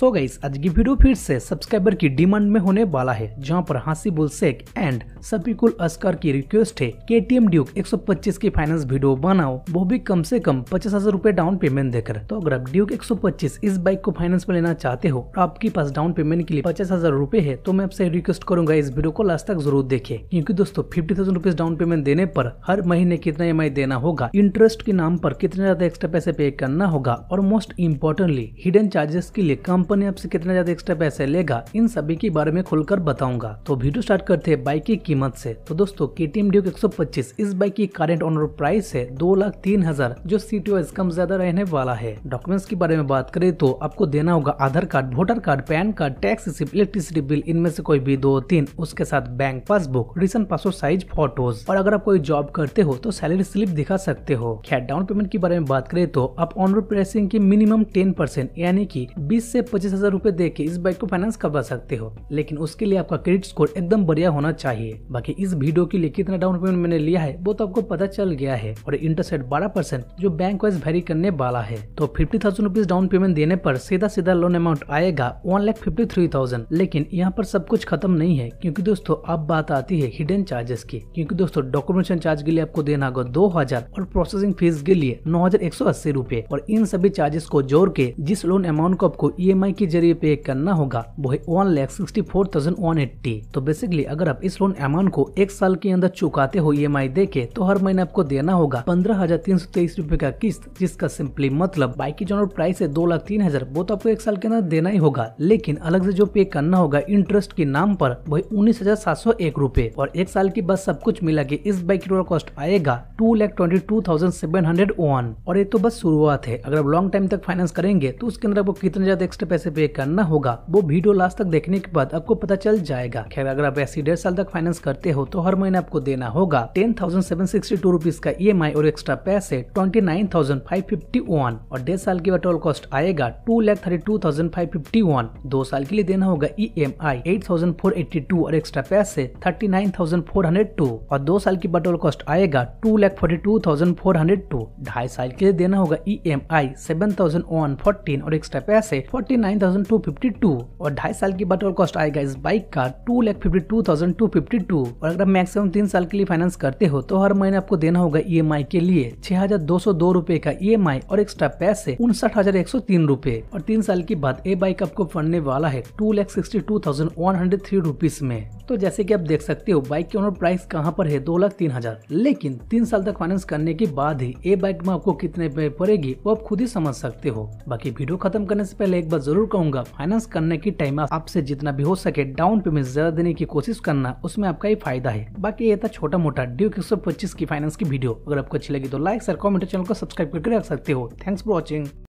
सो गई गाइस आज की वीडियो फिर से सब्सक्राइबर की डिमांड में होने वाला है जहां पर हासिबुल शेख एंड सफीकुल अस्कर की रिक्वेस्ट है के टी एम ड्यूक एक सौ पच्चीस की फाइनेंस वीडियो बनाओ वो भी कम से कम पचास हजार रूपए डाउन पेमेंट देकर तो अगर आप ड्यूक एक सौ पच्चीस इस बाइक को फाइनेंस में लेना चाहते हो और आपके पास डाउन पेमेंट के लिए पचास हजार रूपए है तो मैं आपसे रिक्वेस्ट करूंगा इस वीडियो को लास्ट तक जरूर देखे क्यूँकी दोस्तों fifty thousand rupees down payment देने पर हर महीने कितना एम देना होगा इंटरेस्ट के नाम पर कितने ज्यादा एक्स्ट्रा पैसे पे करना होगा और मोस्ट इम्पोर्टेंटली हिडन चार्जेस के लिए कम कंपनी आपसे कितना ज्यादा एक्स्ट्रा पैसे लेगा इन सभी के बारे में खुलकर बताऊंगा तो वीडियो स्टार्ट करते हैं बाइक की कीमत से तो दोस्तों के टी एम ड्यूक एक इस बाइक की करेंट ऑनर प्राइस है दो लाख तीन हजार जो सी टी कम ज्यादा रहने वाला है डॉक्यूमेंट्स के बारे में बात करें तो आपको देना होगा Aadhaar card voter card PAN card tax receipt electricity bill इनमें से कोई भी दो तीन उसके साथ bank passbook recent passport size photos और अगर आप कोई जॉब करते हो तो सैलरी स्लिप दिखा सकते हो खैर डाउन पेमेंट के बारे में बात करें तो आप ऑनर प्राइसिंग की मिनिमम टेन परसेंट यानी की बीस ऐसी पच्चीस हजार रूपए दे के इस बाइक को फाइनेंस करवा सकते हो लेकिन उसके लिए आपका क्रेडिट स्कोर एकदम बढ़िया होना चाहिए बाकी इस वीडियो के लिए कितना डाउन पेमेंट मैंने लिया है वो तो आपको पता चल गया है और इंटरेस्ट रेट बारह परसेंट जो बैंक वाइज वेरी करने वाला है तो fifty thousand rupees down payment देने पर सीधा सीधा लोन अमाउंट आएगा one lakh fifty three thousand लेकिन यहाँ पर सब कुछ खत्म नहीं है क्योंकि दोस्तों अब बात आती है हिडन चार्जेस की क्योंकि दोस्तों डॉक्यूमेंटेशन चार्ज के लिए आपको देना होगा दो हजार और प्रोसेसिंग फीस के लिए नौ हजार एक सौ अस्सी रूपए और इन सभी चार्जेस को जोड़ के जिस लोन अमाउंट को आपको ई ई के जरिए पे करना होगा वो है one lakh sixty four thousand one eighty तो बेसिकली अगर आप इस लोन अमाउंट को एक साल के अंदर चुकाते हो ई एम आई देके तो हर महीने आपको देना होगा पंद्रह हजार तीन सौ तेईस रूपए का किस्त जिसका सिंपली मतलब बाइक की जनरल प्राइस है दो लाख तीन हजार वो तो आपको एक साल के अंदर देना ही होगा लेकिन अलग से जो पे करना होगा इंटरेस्ट के नाम पर वही उन्नीस हजार सात सौ एक रूपए और एक साल के बाद सब कुछ मिला के इस बाइक की टोटल कॉस्ट आएगा two lakh twenty two thousand seven hundred one और ये तो बस शुरुआत है अगर आप लॉन्ग टाइम तक फाइनेंस करेंगे तो उसके अंदर आपको कितने ज्यादा एक्स्ट्रा पैसे पे करना होगा वो वीडियो लास्ट तक देखने के बाद आपको पता चल जाएगा खैर अगर आप ऐसी डेढ़ साल तक फाइनेंस करते हो तो हर महीने आपको देना होगा ten thousand seven sixty two rupees का ई e और एक्स्ट्रा पैसे twenty nine thousand five fifty one और डेढ़ साल की टोल कॉस्ट आएगा two lakh thirty two thousand five fifty one दो साल के लिए देना होगा E M I eight thousand four eighty two और एक्स्ट्रा पैसे thirty nine thousand four hundred two और दो साल की बटोल कॉस्ट आएगा two lakh forty two thousand four hundred two ढाई साल के लिए देना होगा E M I seven thousand one fourteen और एक्स्ट्रा पैसे forty nine thousand two fifty two और ढाई साल की टोल कॉस्ट आएगा इस बाइक का two lakh fifty two thousand two fifty two और अगर मैक्सिमम तीन साल के लिए फाइनेंस करते हो तो हर महीने आपको देना होगा ई एम आई के लिए छह हजार दो सौ दो रूपए का ई एम आई और एक्स्ट्रा पैसे उनसठ हजार एक सौ तीन रूपए और तीन साल के बाद ये बाइक आपको पड़ने वाला है two lakh sixty two thousand one hundred three rupees में तो जैसे कि आप देख सकते हो बाइक की ओनर प्राइस कहाँ पर है दो लाख तीन हजार लेकिन तीन साल तक फाइनेंस करने के बाद ही ये बाइक में आपको कितने पे पड़ेगी वो आप खुद ही समझ सकते हो बाकी वीडियो खत्म करने से पहले एक बार जरूर कहूंगा फाइनेंस करने की टाइम आपसे जितना भी हो सके डाउन पेमेंट ज्यादा देने की कोशिश करना उसमें आपका ही फायदा है बाकी ये था छोटा मोटा ड्यू एक की फाइनेंस की वीडियो अगर आपको अच्छी लगी तो लाइक और कॉमेंट चैनल को सब्सक्राइब करके रख सकते हो थैंक्स फॉर वॉचिंग